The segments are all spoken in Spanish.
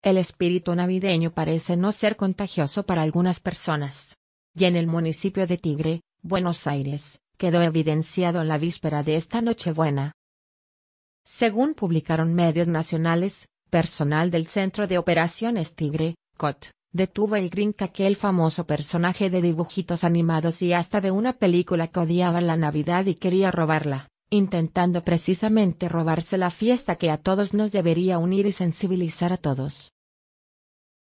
El espíritu navideño parece no ser contagioso para algunas personas. Y en el municipio de Tigre, Buenos Aires, quedó evidenciado en la víspera de esta Nochebuena. Según publicaron medios nacionales, personal del Centro de Operaciones Tigre, COT, detuvo el que el famoso personaje de dibujitos animados y hasta de una película que odiaba la Navidad y quería robarla intentando precisamente robarse la fiesta que a todos nos debería unir y sensibilizar a todos.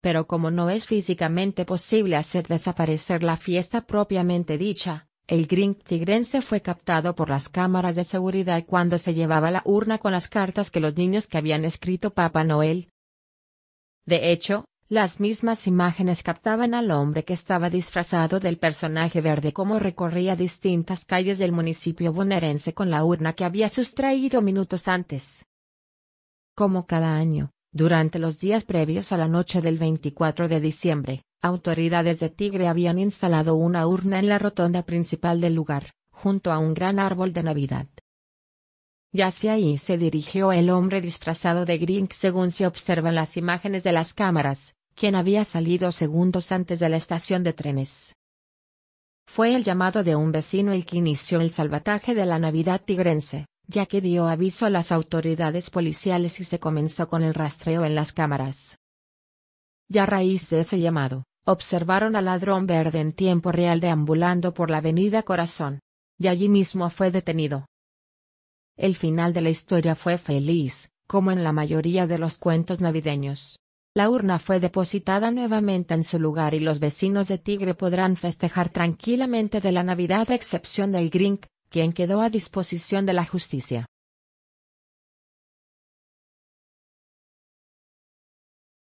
Pero como no es físicamente posible hacer desaparecer la fiesta propiamente dicha, el gring tigrense fue captado por las cámaras de seguridad cuando se llevaba la urna con las cartas que los niños que habían escrito Papa Noel. De hecho, las mismas imágenes captaban al hombre que estaba disfrazado del personaje verde como recorría distintas calles del municipio bonaerense con la urna que había sustraído minutos antes. Como cada año, durante los días previos a la noche del 24 de diciembre, autoridades de Tigre habían instalado una urna en la rotonda principal del lugar, junto a un gran árbol de Navidad y hacia ahí se dirigió el hombre disfrazado de Grink según se observan las imágenes de las cámaras, quien había salido segundos antes de la estación de trenes. Fue el llamado de un vecino el que inició el salvataje de la Navidad tigrense, ya que dio aviso a las autoridades policiales y se comenzó con el rastreo en las cámaras. Y a raíz de ese llamado, observaron al ladrón verde en tiempo real deambulando por la avenida Corazón, y allí mismo fue detenido. El final de la historia fue feliz, como en la mayoría de los cuentos navideños. La urna fue depositada nuevamente en su lugar y los vecinos de Tigre podrán festejar tranquilamente de la Navidad a excepción del Grink, quien quedó a disposición de la justicia.